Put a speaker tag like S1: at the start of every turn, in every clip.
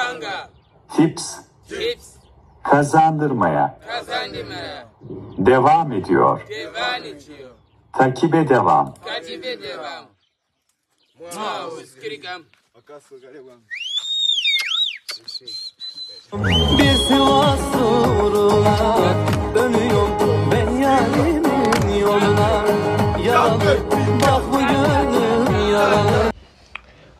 S1: Kanga. Tips. Tips. Kazandırmaya. Kazandırmaya. Devam ediyor. Devam ediyor. Takibe devam. Takibe devam. Bir Sivas uğruna dönüyorum ben yarimin yoluna Yaralı bak bu gönlüm yaralı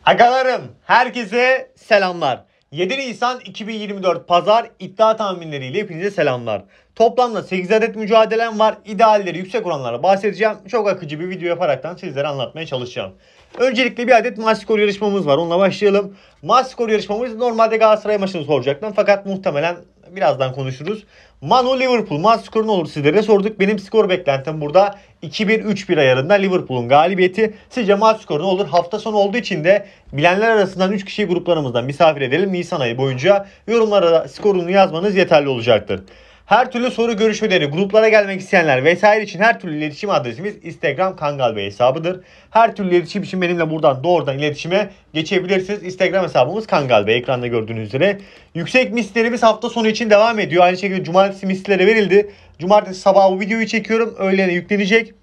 S1: Agalarım herkese selamlar. 7 Nisan 2024 Pazar iddia tahminleriyle hepinize selamlar. Toplamda 8 adet mücadelem var. İdealleri yüksek oranlara bahsedeceğim. Çok akıcı bir video yaparaktan sizlere anlatmaya çalışacağım. Öncelikle bir adet maç skoru yarışmamız var. Onunla başlayalım. Maç skoru yarışmamız normalde Galatasaray maçını soracaktım. Fakat muhtemelen Birazdan konuşuruz. Manu Liverpool maç skoru ne olur sizlere sorduk. Benim skor beklentim burada 2-1-3-1 ayarında Liverpool'un galibiyeti. Sizce maç skoru ne olur? Hafta sonu olduğu için de bilenler arasından 3 kişiyi gruplarımızdan misafir edelim. Nisan ayı boyunca yorumlara skorunu yazmanız yeterli olacaktır. Her türlü soru görüşmeleri, gruplara gelmek isteyenler vesaire için her türlü iletişim adresimiz Instagram Kangal Bey hesabıdır. Her türlü iletişim için benimle buradan doğrudan iletişime geçebilirsiniz. Instagram hesabımız Kangal Bey ekranda gördüğünüz üzere. Yüksek mislerimiz hafta sonu için devam ediyor. Aynı şekilde cumartesi mislere verildi. Cumartesi sabahı bu videoyu çekiyorum. Öğlene yüklenecek.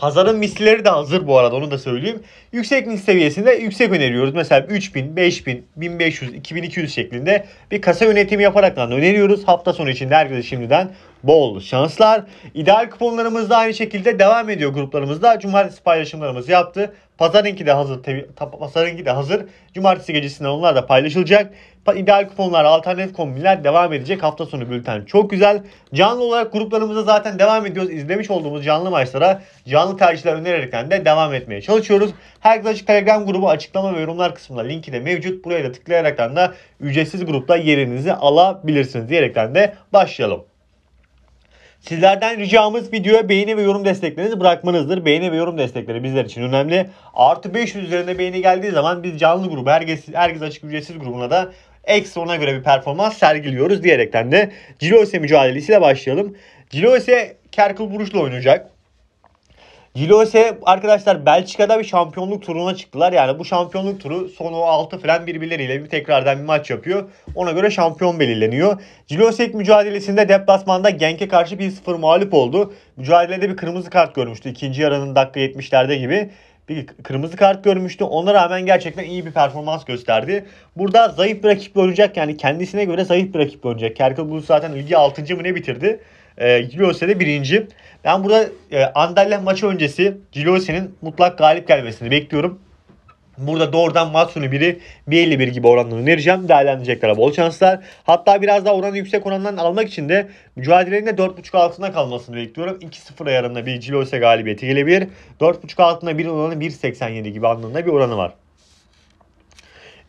S1: Pazarın mislileri de hazır bu arada onu da söyleyeyim. Yüksek mis seviyesinde yüksek öneriyoruz. Mesela 3000, 5000, 1500, 2200 şeklinde bir kasa yönetimi yaparak öneriyoruz. Hafta sonu için herkese şimdiden bol şanslar. İdeal kuponlarımız da aynı şekilde devam ediyor gruplarımızda. Cumartesi paylaşımlarımız yaptı. Pazarınki de hazır. Pazarınki de hazır. Cumartesi gecesinde onlar da paylaşılacak. İdeal kuponlar, alternatif kombinler devam edecek. Hafta sonu bülten çok güzel. Canlı olarak gruplarımıza zaten devam ediyoruz. İzlemiş olduğumuz canlı maçlara canlı tercihler önererekten de devam etmeye çalışıyoruz. Herkes Açık Telegram grubu açıklama ve yorumlar kısmında linki de mevcut. Buraya da tıklayaraktan da ücretsiz grupta yerinizi alabilirsiniz diyerekten de başlayalım. Sizlerden ricamız videoya beğeni ve yorum desteklerinizi bırakmanızdır. Beğeni ve yorum destekleri bizler için önemli. Artı 500 üzerinde beğeni geldiği zaman biz canlı grubu, herkes, herkes açık ücretsiz grubuna da ekstra ona göre bir performans sergiliyoruz diyerekten de Ciloise mücadelesiyle başlayalım. Ciloise Kerkle Buruş'la oynayacak. Gilose arkadaşlar Belçika'da bir şampiyonluk turuna çıktılar. Yani bu şampiyonluk turu sonu 6 falan birbirleriyle bir tekrardan bir maç yapıyor. Ona göre şampiyon belirleniyor. Gilosek mücadelesinde deplasmanda Genk'e karşı 1-0 mağlup oldu. Mücadelede bir kırmızı kart görmüştü. ikinci yarının dakika 70'lerde gibi bir kırmızı kart görmüştü. Ona rağmen gerçekten iyi bir performans gösterdi. Burada zayıf bir rakiple oynayacak yani kendisine göre zayıf bir rakiple oynayacak. Kerkel Bulut zaten ligi 6. mı ne bitirdi? E, ee, Gilose de birinci. Ben burada e, Anderlecht maçı öncesi Gilose'nin mutlak galip gelmesini bekliyorum. Burada doğrudan maç sonu biri 1.51 gibi oranla önereceğim. Değerlendirecekler bol şanslar. Hatta biraz daha oranı yüksek orandan almak için de mücadelenin de 4.5 altında kalmasını bekliyorum. 2-0 ayarında bir Cilose galibiyeti gelebilir. 4.5 altında bir oranı 1.87 gibi anlamında bir oranı var.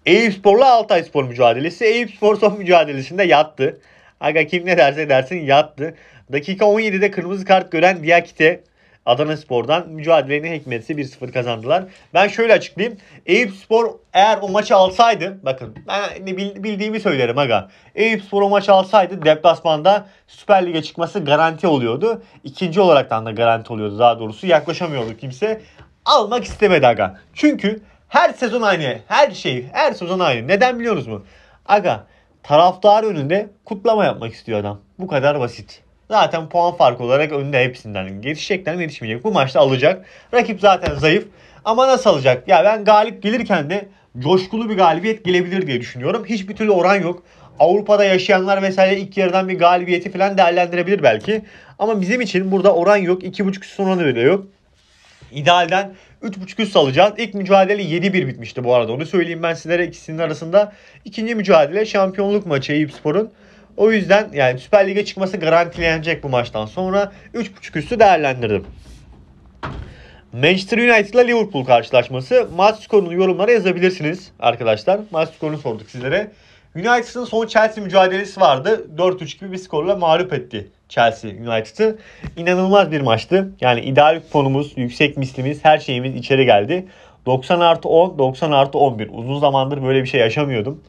S1: Eyüp Spor'la Altay Spor mücadelesi. Eyüp Spor son mücadelesinde yattı. Aga kim ne derse dersin yattı. Dakika 17'de kırmızı kart gören Diakite Adana Spor'dan mücadelenin hikmetse 1-0 kazandılar. Ben şöyle açıklayayım. Eyüp Spor eğer o maçı alsaydı bakın ben bildiğimi söylerim aga. Eyüp Spor o maçı alsaydı deplasmanda Süper Lig'e çıkması garanti oluyordu. İkinci olaraktan da garanti oluyordu daha doğrusu. Yaklaşamıyordu kimse. Almak istemedi aga. Çünkü her sezon aynı. Her şey her sezon aynı. Neden biliyoruz mu? Aga taraftar önünde kutlama yapmak istiyor adam. Bu kadar basit. Zaten puan farkı olarak önünde hepsinden. Yetişecekler mi yetişmeyecek. Bu maçta alacak. Rakip zaten zayıf. Ama nasıl alacak? Ya ben galip gelirken de coşkulu bir galibiyet gelebilir diye düşünüyorum. Hiçbir türlü oran yok. Avrupa'da yaşayanlar vesaire ilk yarıdan bir galibiyeti falan değerlendirebilir belki. Ama bizim için burada oran yok. 2.5 sonra bile yok. İdealden 3.5 üst alacağız. İlk mücadele 7-1 bitmişti bu arada. Onu söyleyeyim ben sizlere ikisinin arasında. ikinci mücadele şampiyonluk maçı Eyüp Spor'un. O yüzden yani Süper Lig'e çıkması garantilenecek bu maçtan sonra 3.5 üstü değerlendirdim. Manchester United ile Liverpool karşılaşması. Maç skorunu yorumlara yazabilirsiniz arkadaşlar. Maç skorunu sorduk sizlere. United'ın son Chelsea mücadelesi vardı. 4-3 gibi bir skorla mağlup etti Chelsea United'ı. İnanılmaz bir maçtı. Yani ideal konumuz, yüksek mislimiz, her şeyimiz içeri geldi. 90 artı 10, 90 artı 11. Uzun zamandır böyle bir şey yaşamıyordum.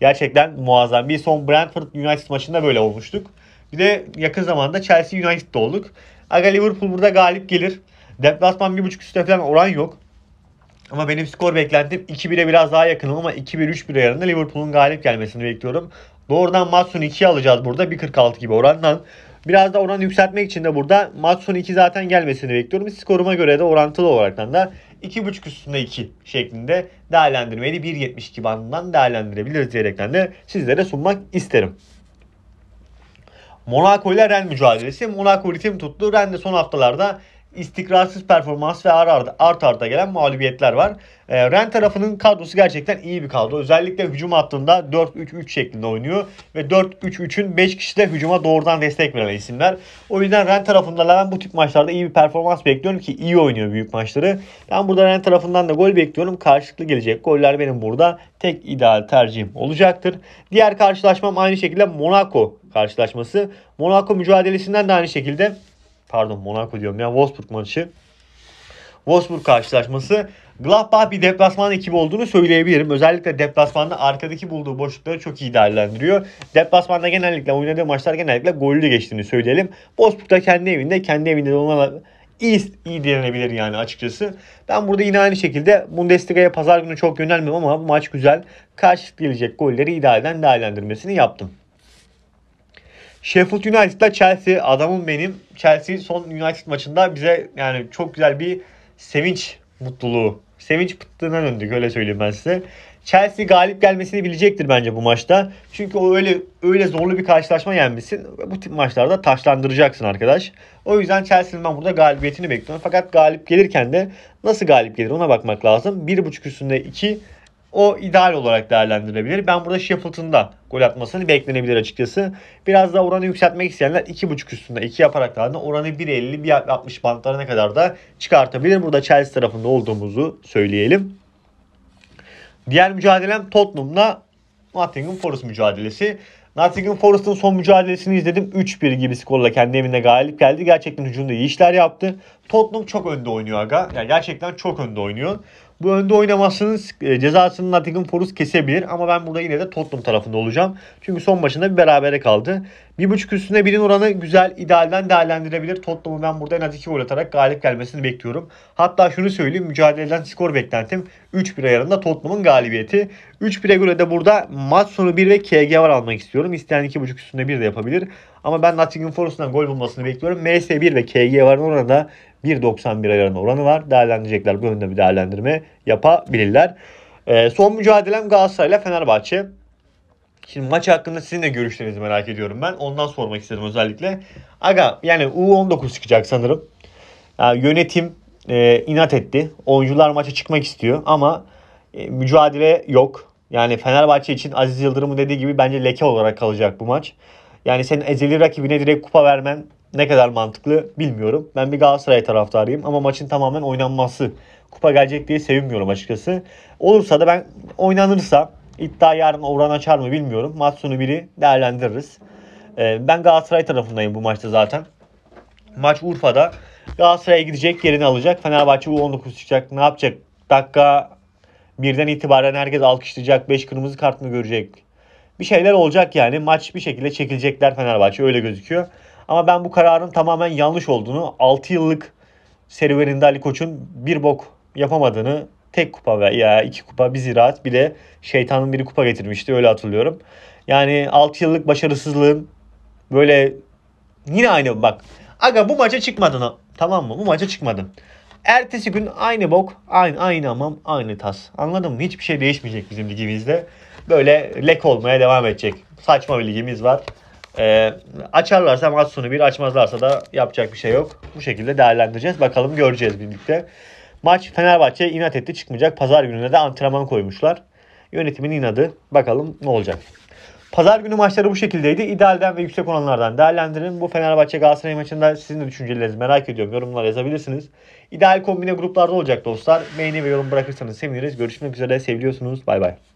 S1: Gerçekten muazzam. Bir son Brentford United maçında böyle olmuştuk. Bir de yakın zamanda Chelsea United'da olduk. Aga Liverpool burada galip gelir. Deplasman 1.5 üstte falan oran yok. Ama benim skor beklentim 2-1'e biraz daha yakınım ama 2-1-3-1 ayarında Liverpool'un galip gelmesini bekliyorum. Doğrudan maç sonu 2'ye alacağız burada. 1.46 gibi orandan. Biraz da oran yükseltmek için de burada maç sonu 2 zaten gelmesini bekliyorum. Skoruma göre de orantılı olarak da 2.5 üstünde 2 şeklinde değerlendirmeyi 1.72 bandından değerlendirebiliriz diyerekten de sizlere sunmak isterim. Monaco ile Ren mücadelesi. Monaco ritim tuttu. Ren de son haftalarda istikrarsız performans ve art art arda gelen mağlubiyetler var. E, Ren tarafının kadrosu gerçekten iyi bir kadro. Özellikle hücum hattında 4-3-3 şeklinde oynuyor ve 4-3-3'ün 5 kişi de hücuma doğrudan destek veren isimler. O yüzden Ren tarafında ben bu tip maçlarda iyi bir performans bekliyorum ki iyi oynuyor büyük maçları. Ben burada Ren tarafından da gol bekliyorum. Karşılıklı gelecek goller benim burada tek ideal tercihim olacaktır. Diğer karşılaşmam aynı şekilde Monaco karşılaşması. Monaco mücadelesinden de aynı şekilde pardon Monaco diyorum ya Wolfsburg maçı. Wolfsburg karşılaşması Gladbach bir deplasman ekibi olduğunu söyleyebilirim. Özellikle deplasmanda arkadaki bulduğu boşlukları çok iyi değerlendiriyor. Deplasmanda genellikle oynadığı maçlar genellikle gollü geçtiğini söyleyelim. Wolfsburg da kendi evinde, kendi evinde onlarla iyi, iyi denilebilir yani açıkçası. Ben burada yine aynı şekilde Bundesliga'ya pazar günü çok yönelmem ama maç güzel. Karşılık gelecek golleri iyi değerlendirmesini yaptım. Sheffield United Chelsea adamım benim. Chelsea son United maçında bize yani çok güzel bir sevinç mutluluğu. Sevinç pıttığına döndük öyle söyleyeyim ben size. Chelsea galip gelmesini bilecektir bence bu maçta. Çünkü o öyle öyle zorlu bir karşılaşma yenmişsin. Bu tip maçlarda taşlandıracaksın arkadaş. O yüzden Chelsea'nin ben burada galibiyetini bekliyorum. Fakat galip gelirken de nasıl galip gelir ona bakmak lazım. 1.5 üstünde 2 o ideal olarak değerlendirilebilir. Ben burada Sheffield'ın da gol atmasını beklenebilir açıkçası. Biraz daha oranı yükseltmek isteyenler 2.5 üstünde 2 yaparak da oranı 1.50 1.60 bantlarına kadar da çıkartabilir. Burada Chelsea tarafında olduğumuzu söyleyelim. Diğer mücadelem Tottenham'la Nottingham Forest mücadelesi. Nottingham Forest'ın son mücadelesini izledim. 3-1 gibi skorla kendi evinde galip geldi. Gerçekten hücumda iyi işler yaptı. Tottenham çok önde oynuyor aga. Yani gerçekten çok önde oynuyor. Bu önde oynamasının e, cezasını Nottingham Forest kesebilir ama ben burada yine de Tottenham tarafında olacağım. Çünkü son maçında bir berabere kaldı. 1.5 üstüne 1'in oranı güzel idealden değerlendirebilir. Tottenham'ı ben burada en az 2 gol atarak galip gelmesini bekliyorum. Hatta şunu söyleyeyim mücadeleden skor beklentim 3-1 ayarında Tottenham'ın galibiyeti. 3-1'e göre de burada maç sonu 1 ve KG var almak istiyorum. İsteyen 2.5 üstünde 1 de yapabilir. Ama ben Nottingham Forest'tan gol bulmasını bekliyorum. MS1 ve KG varın oranı da 1.91 ayarında oranı var. Değerlendirecekler. Bu yönde bir değerlendirme yapabilirler. E, son mücadelem Galatasaray ile Fenerbahçe. Şimdi maç hakkında sizin de görüşlerinizi merak ediyorum ben. Ondan sormak istedim özellikle. Aga yani U19 çıkacak sanırım. Yani ee, yönetim e, inat etti. Oyuncular maça çıkmak istiyor ama e, mücadele yok. Yani Fenerbahçe için Aziz Yıldırım'ın dediği gibi bence leke olarak kalacak bu maç. Yani senin ezeli rakibine direkt kupa vermen ne kadar mantıklı bilmiyorum. Ben bir Galatasaray taraftarıyım ama maçın tamamen oynanması kupa gelecek diye sevinmiyorum açıkçası. Olursa da ben oynanırsa iddia yarın oran açar mı bilmiyorum. Maç sonu biri değerlendiririz. Ee, ben Galatasaray tarafındayım bu maçta zaten. Maç Urfa'da. Galatasaray'a gidecek yerini alacak. Fenerbahçe U19 çıkacak. Ne yapacak? Dakika birden itibaren herkes alkışlayacak. 5 kırmızı kart mı görecek? Bir şeyler olacak yani. Maç bir şekilde çekilecekler Fenerbahçe öyle gözüküyor. Ama ben bu kararın tamamen yanlış olduğunu, 6 yıllık serüveninde Ali Koç'un bir bok yapamadığını tek kupa veya iki kupa bir ziraat bir de şeytanın biri kupa getirmişti öyle hatırlıyorum. Yani 6 yıllık başarısızlığın böyle yine aynı bak. Aga bu maça çıkmadın tamam mı? Bu maça çıkmadın. Ertesi gün aynı bok, aynı aynı amam, aynı tas. Anladın mı? Hiçbir şey değişmeyecek bizim ligimizde. Böyle lek olmaya devam edecek. Saçma bir ligimiz var. E, açarlarsa sonu bir açmazlarsa da yapacak bir şey yok. Bu şekilde değerlendireceğiz. Bakalım göreceğiz birlikte. Maç Fenerbahçe inat etti çıkmayacak. Pazar gününe de antrenman koymuşlar. Yönetimin inadı. Bakalım ne olacak. Pazar günü maçları bu şekildeydi. İdealden ve yüksek oranlardan değerlendirin. Bu Fenerbahçe Galatasaray maçında sizin de düşüncelerinizi merak ediyorum. yorumlar yazabilirsiniz. İdeal kombine gruplarda olacak dostlar. Beğeni ve yorum bırakırsanız seviniriz. Görüşmek üzere. Seviliyorsunuz. Bay bay.